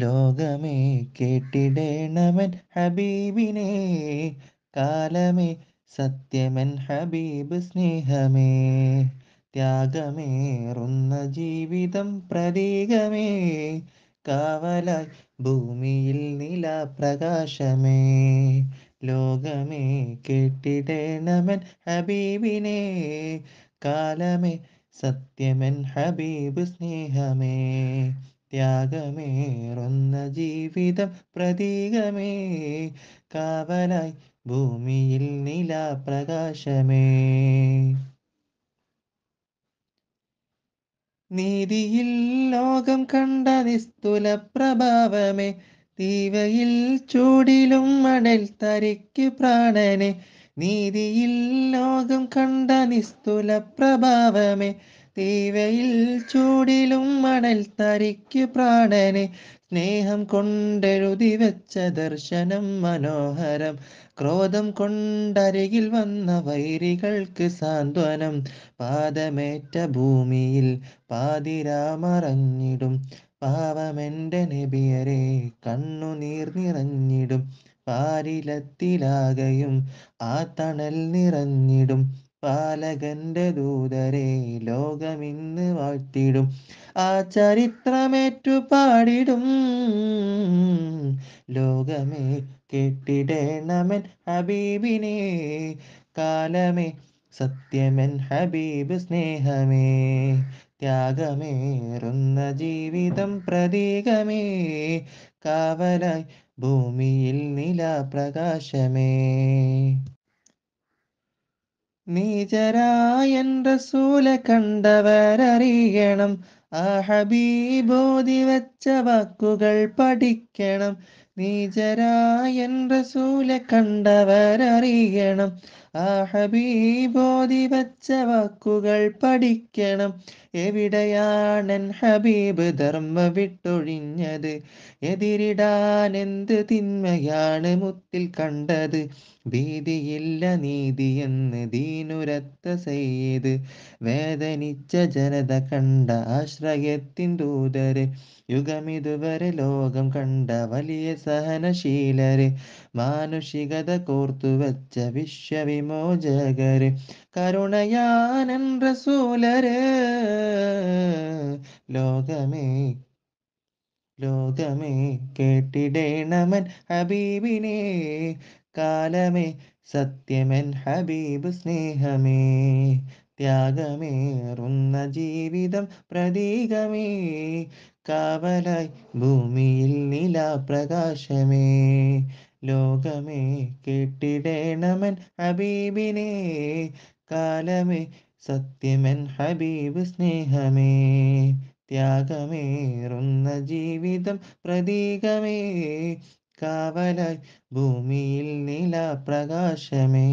ലോകമേ കേട്ടിടേണമൻ ഹബീബിനെ കാലമേ സത്യമൻ ഹബീബ് സ്നേഹമേ ത്യാഗമേറുന്ന ജീവിതം പ്രതീകമേ കാവലായി ഭൂമിയിൽ പ്രകാശമേ ലോകമേ കേട്ടിടേണമൻ ഹബീബിനെ കാലമേ സത്യമൻ ഹബീബ് സ്നേഹമേ ത്യാഗമേറുന്ന ജീവിതം പ്രതീകമേ കാവലായി ഭൂമിയിൽ നിലാപ്രകാശമേ നീതിയിൽ ലോകം കണ്ട നിസ്തുല പ്രഭാവമേ തീവയിൽ ചൂടിലും മണൽ തരയ്ക്ക് പ്രാണനെ നീതിയിൽ ലോകം കണ്ട നിസ്തുല പ്രഭാവമേ തീവയിൽ ചൂടിലും മണൽ തരിക്ക് പ്രാണനെ സ്നേഹം കൊണ്ടെഴുതി വെച്ച ദർശനം മനോഹരം ക്രോധം കൊണ്ടരികിൽ വന്ന വൈരികൾക്ക് സാന്ത്വനം പാദമേറ്റ ഭൂമിയിൽ പാതിരാമറഞ്ഞിടും പാവമെൻ്റെ നെബിയരെ കണ്ണുനീർ നിറഞ്ഞിടും പാരിലത്തിലാകയും ആ തണൽ നിറഞ്ഞിടും പാലകന്റെ ദൂതരെ ലോ ലോകമിന്ന് വാഴ്ത്തിടും ആ ചരിത്രമേറ്റു പാടിടും ലോകമേ കേട്ടിടേണമൻ ഹബീബിനെ കാലമേ സത്യമൻ ഹബീബ് സ്നേഹമേ ത്യാഗമേറുന്ന ജീവിതം പ്രതീകമേ കാവലായി ഭൂമിയിൽ പ്രകാശമേ നീചരായൻ റസൂല കണ്ടവരറിയണം ആ ഹബീബോധി വെച്ച വാക്കുകൾ പഠിക്കണം നീചരായൻ റസൂലെ കണ്ടവരറിയണം ആ ഹബീബോധി വച്ച വാക്കുകൾ പഠിക്കണം എവിടെയാണൻ ഹബീബ് ധർമ്മ വിട്ടൊഴിഞ്ഞത് എതിരിടാൻ എന്ത് തിന്മയാണ് മുത്തിൽ കണ്ടത് ഭീതിയില്ല നീതിയെന്ന് ദീനുരത്ത ചെയ്ത് വേദനിച്ച ജനത കണ്ട ആശ്രയത്തിൻ ദൂതര് യുഗമിതുവരെ ലോകം കണ്ട വലിയ സഹനശീലരെ മാനുഷികത കോർത്തുവച്ച വിശ്വവിമോചകരെ കരുണയാനൻ റസൂലരെ ലോകമേ ലോകമേ കേട്ടിടേണമൻ ഹബീബിനെ കാലമേ സത്യമൻ ഹബീബ് സ്നേഹമേ ത്യാഗമേറുന്ന ജീവിതം പ്രതീകമേ കാവലായി ഭൂമിയിൽ പ്രകാശമേ ലോകമേ കെട്ടിടേണമൻ ഹബീബിനെ കാലമേ സത്യമൻ ഹബീബ് സ്നേഹമേ ത്യാഗമേറുന്ന ജീവിതം പ്രതീകമേ കാവലായി ഭൂമിയിൽ പ്രകാശമേ